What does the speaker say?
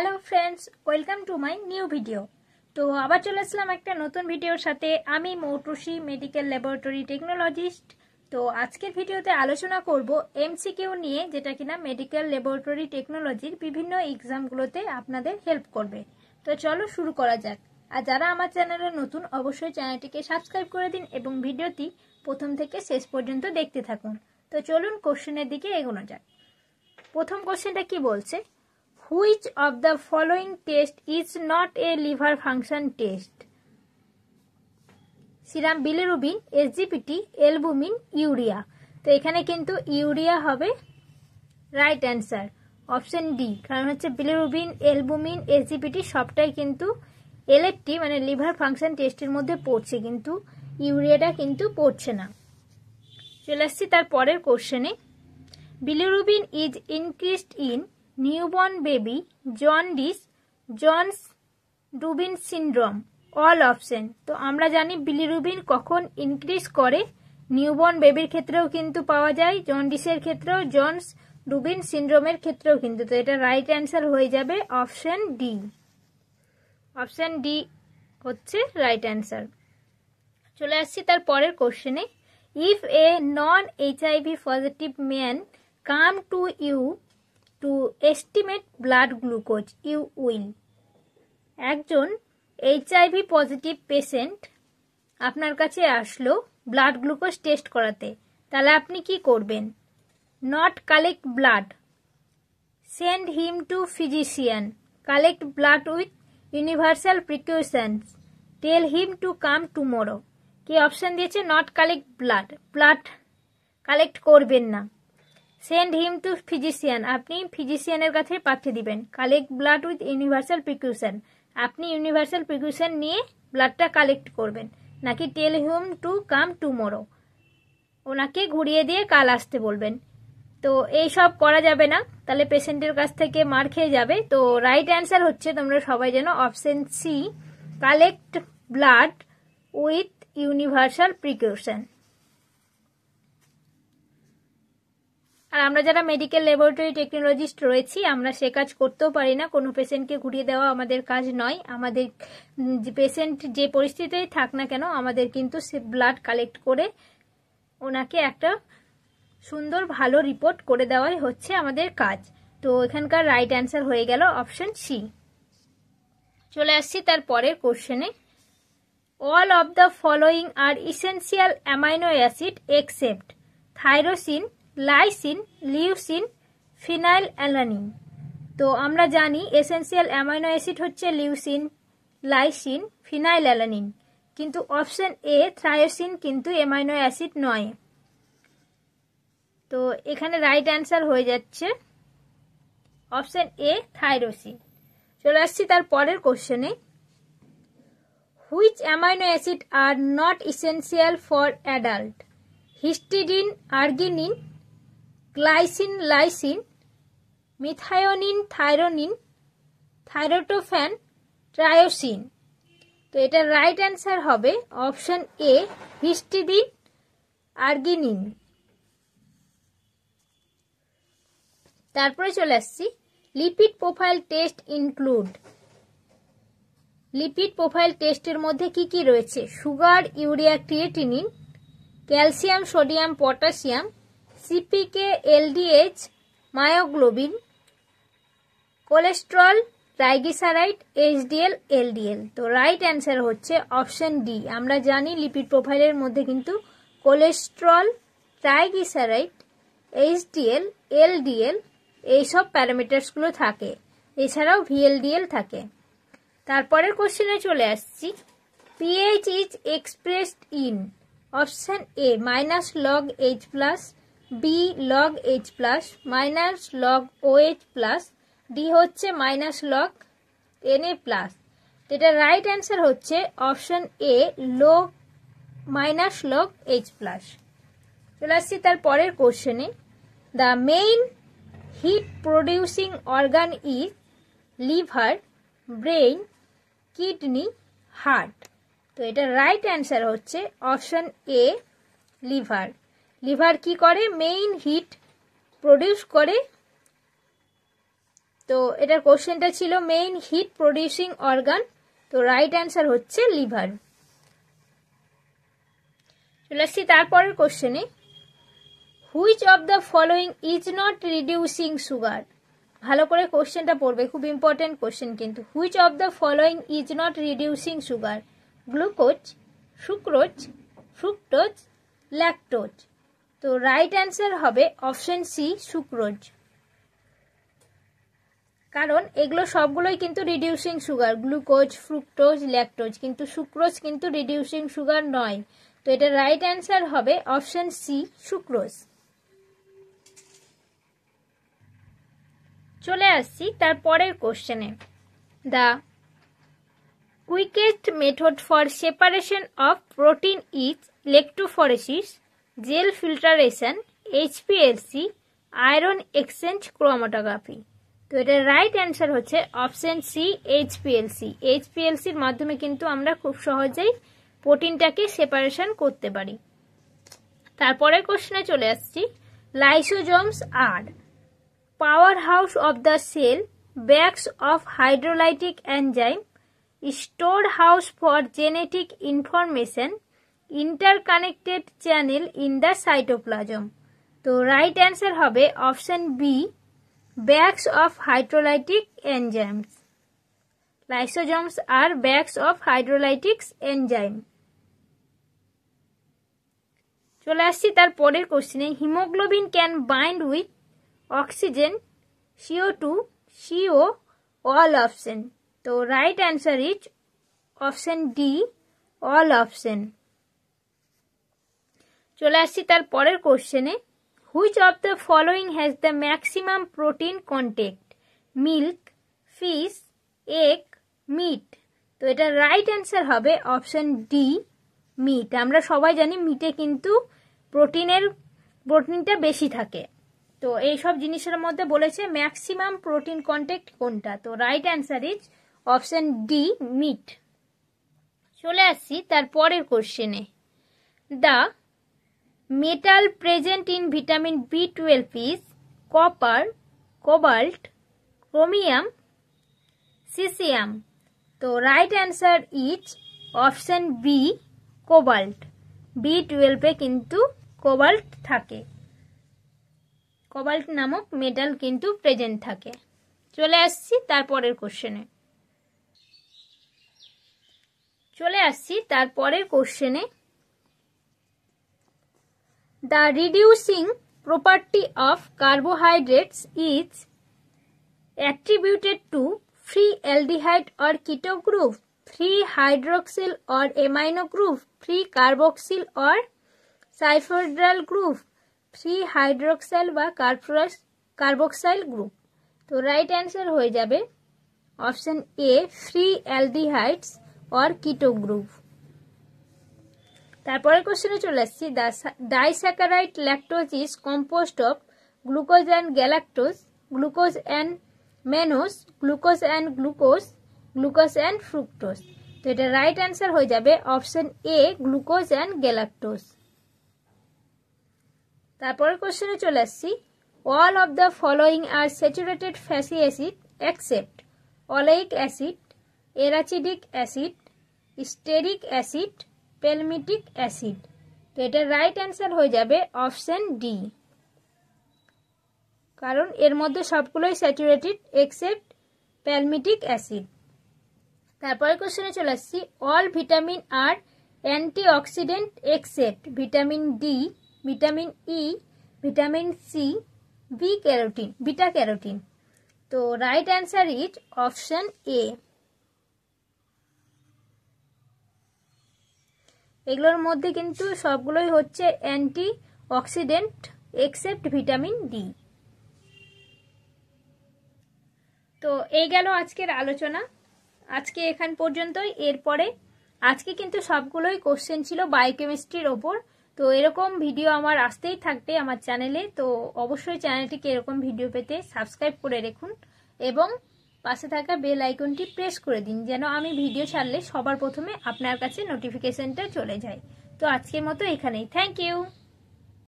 hello friends welcome to my new video তো আবার চলে আসলাম একটা নতুন ভিডিওর সাথে আমি মৌটুসি মেডিকেল ল্যাবরেটরি টেকনোলজিস্ট তো আজকের ভিডিওতে আলোচনা করব এমসিকিউ নিয়ে যেটা কিনা মেডিকেল ল্যাবরেটরি টেকনোলজির বিভিন্ন এক্সামগুলোতে আপনাদের হেল্প করবে তো চলো শুরু করা যাক আর যারা আমার চ্যানেলে নতুন অবশ্যই চ্যানেলটিকে সাবস্ক্রাইব করে দিন এবং ভিডিওটি প্রথম থেকে শেষ পর্যন্ত দেখতে থাকুন তো চলুন কোশ্চেনের দিকে এগোনো যাক প্রথম কোশ্চেনটা কি বলছে which of the following test is not a liver function test serum bilirubin SGPT albumin urea তো এখানে কিন্তু ইউরিয়া হবে রাইট অ্যান্সার অপশন ডি কারণ হচ্ছে বিলিরুবিন এলবুমিন এসজিপিটি সবটাই কিন্তু এলএফটি মানে লিভার ফাংশন টেস্টের মধ্যে পড়ছে কিন্তু ইউরিয়াটা কিন্তু পড়ছে না চলে আসছি তার পরের কোশ্চেনে bilirubin is increased in newborn baby jaundice Johns Dubin syndrome all option তো আমরা জানি বিলিরুবিন কখন ইনক্রিজ করে নিউবর্ন বেবির ক্ষেত্রেও কিন্তু পাওয়া যায় জন্ডিসের ক্ষেত্রেও জনস রুবিন সিন্ড্রোমের ক্ষেত্রেও কিন্তু তো এটা রাইট অ্যান্সার হয়ে যাবে অপশন ডি অপশন ডি হচ্ছে রাইট অ্যান্সার চলে আসছি তার পরের কোশ্চেনে if a non HIV positive man come to you to estimate blood glucose you will একজন এইচআইভি পজিটিভ পেশেন্ট আপনার কাছে আসলো ব্লাড গ্লুকোজ টেস্ট করাতে তাহলে আপনি কি করবেন not collect blood send him to physician collect blood with universal precautions tell him to come tomorrow কি অপশান দিয়েছে not collect blood blood collect করবেন না সেন্ড হিম টু ফিজিশিয়ান আপনি ফিজিশিয়ানের কাছে পাঠিয়ে দিবেন collect blood with universal precaution আপনি universal precaution নিয়ে ব্লাডটা কালেক্ট করবেন নাকি টেল হিম টু কাম টুমোরো ওনাকে ঘুরিয়ে দিয়ে কাল আসতে বলবেন তো এই সব করা যাবে না তাহলে পেশেন্টের কাছ থেকে মার খেয়ে যাবে তো রাইট অ্যান্সার হচ্ছে তোমরা সবাই যেন option C collect blood with universal precaution আর আমরা যারা মেডিকেল ল্যাবরেটরি টেকনোলজিস্ট রয়েছি আমরা সে কাজ করতেও পারি না কোনো পেশেন্টকে ঘুরিয়ে দেওয়া আমাদের কাজ নয় আমাদের পেশেন্ট যে পরিস্থিতিতেই থাক না কেন আমাদের কিন্তু সে ব্লাড কালেক্ট করে ওনাকে একটা সুন্দর ভালো রিপোর্ট করে দেওয়াই হচ্ছে আমাদের কাজ তো এখানকার রাইট অ্যান্সার হয়ে গেল অপশন সি চলে আসছি তার পরের কোশ্চেনে all of the following are essential amino acid except tyrosine lysine leucine phenylalanine তো আমরা জানি এসেন্সিয়াল অ্যামাইনো অ্যাসিড হচ্ছে লিউসিন লাইসিন ফিনাইল অ্যালানিন কিন্তু অপশন এ থ্রায়োসিন কিন্তু অ্যামাইনো অ্যাসিড নয় তো এখানে রাইট অ্যান্সার হয়ে যাচ্ছে অপশন এ থাইরোসিন চলে আসছি তার পরের কোশ্চেনে which amino acid are not essential for adult histidine arginine glycine lysine methionine threonine tryptophan tyrosine তো এটা রাইট অ্যান্সার হবে অপশন এ হিস্টিডিন আর্গিনিন তারপরে চলে আসছি lipid profile test include lipid profile টেস্টের মধ্যে কি কি রয়েছে sugar urea creatinine calcium sodium potassium CPK LDH myoglobin cholesterol triglyceride HDL LDL তো রাইট অ্যান্সার হচ্ছে অপশন ডি আমরা জানি লিপিড প্রোফাইলের মধ্যে কিন্তু কোলেস্ট্রল ট্রাইগিসারাইট এইচডিএল এলডিএল এইসব প্যারামিটার্সগুলো থাকে এছাড়াও ভিএলডিএল থাকে তারপরের কোশ্চেনে চলে আসছি pH is expressed in option A minus log H plus B log H plus minus log O H plus D হচ্ছে minus log N A plus এটা রাইট অ্যান্সার হচ্ছে অপশন এ লো মাইনাস লগ এইচ প্লাস চলে আসছি তার পরের কোশ্চেনে the main heat producing organ is liver brain kidney heart তো এটা রাইট অ্যান্সার হচ্ছে অপশন এ লিভার লিভার কি করে মেইন হিট প্রডিউস করে তো এটার কোশ্চেনটা ছিল মেইন হিট প্রডিউসিং অর্গান তো রাইট অ্যান্সার হচ্ছে লিভার চলে আসছি তারপরের কোশ্চেনে which of the following is not reducing sugar ভালো করে কোশ্চেনটা পড়বে খুব ইম্পর্টেন্ট কোশ্চেন কিন্তু which of the following is not reducing sugar glucose sucrose fructose lactose তো রাইট অ্যান্সার হবে অপশন সি সুক্রোজ কারণ এগুলো সবগুলোই কিন্তু reducing sugar glucose fructose lactose কিন্তু সুক্রোজ কিন্তু রিডিউসিং সুগার নয় তো এটা রাইট অ্যান্সার হবে অপশন সি সুক্রোজ চলে আসছি তার পরের কোশ্চেনে the quickest method for separation of protein is electrophoresis gel filtration HPLC iron exchange chromatography তো এটার রাইট অ্যান্সার হচ্ছে অপশন সি এইচপিএলসি এইচপিএলসির মাধ্যমে কিন্তু আমরা খুব সহজেই প্রোটিনটাকে সেপারেশন করতে পারি তারপরের কোশ্চেনে চলে আসছি lysosomes are power house of the cell bags of hydrolytic enzyme store house for genetic information interconnected channel in the cytoplasm তো রাইট অ্যান্সার হবে option B bags of hydrolytic enzymes lysosomes are bags of hydrolytics enzyme চলে আসছি তার পরের কোশ্চেনে haemoglobin can bind with oxygen CO two CO all option তো right answer is option D all option চলে আসছি তার পরের কোশ্চেনে which of the following has the maximum protein contact milk fish egg meat তো এটা রাইট অ্যান্সার হবে option D meat আমরা সবাই জানি মিটে কিন্তু প্রোটিনের প্রোটিনটা বেশি থাকে তো এই সব জিনিসের মধ্যে বলেছে ম্যাক্সিমাম প্রোটিন কন্টেক্ট কোনটা তো right answer is option D meat চলে আসছি তার পরের কোশ্চেনে the metal present in vitamin B twelve is copper cobalt chromium caesium তো right answer is option B cobalt B টুয়েলভে কিন্তু কোবাল্ট থাকে কোবাল্ট নামক মেটাল কিন্তু প্রেজেন্ট থাকে চলে আসছি তারপরের কোশ্চেনে চলে আসছি তারপরের কোশ্চেনে The reducing property of carbohydrates is attributed to free aldehyde or keto group, free hydroxyl or amino group, free carboxyl or সাইফোড্রাল group free hydroxyl বা কার্ফোরাস কার্বক্সাইল গ্রুপ তো রাইট অ্যান্সার হয়ে যাবে option A free aldehydes or keto group তারপরের কোশ্চেনে চলে আসছি disaccharide lactose is composed of glucose and galactose glucose and mannose glucose and glucose glucose and fructose তো এটা রাইট অ্যান্সার হয়ে যাবে option A glucose and galactose তারপরের কোশ্চেনে চলে আসছি all of the following are saturated fatty acid except oleic acid arachidic acid stearic acid পেলমিটিক acid তো এটা রাইট অ্যান্সার হয়ে যাবে অপশান ডি কারণ এর মধ্যে সবগুলোই স্যাচুরেটেড এক্সেপ্ট প্যালমিটিক অ্যাসিড তারপরে কোশ্চেনে চলে আসছি all vitamin are antioxidant except vitamin D vitamin E vitamin C B carotene beta carotene তো right answer it option A এগুলোর মধ্যে কিন্তু সবগুলোই হচ্ছে antioxidant except vitamin D তো এই গেল আজকের আলোচনা আজকে এখান পর্যন্তই এরপরে আজকে কিন্তু সবগুলোই কোশ্চেন ছিল বায়োকেমিস্ট্রির ওপর তো এরকম ভিডিও আমার আসতেই থাকবে আমার চ্যানেলে তো অবশ্যই চ্যানেলটিকে এরকম ভিডিও পেতে সাবস্ক্রাইব করে রাখুন এবং পাশে থাকা বেল আইকনটি প্রেস করে দিন যেন আমি ভিডিও ছাড়লে সবার প্রথমে আপনার কাছে নোটিফিকেশনটা চলে যায় তো আজকের মতো এখানেই থ্যাংক ইউ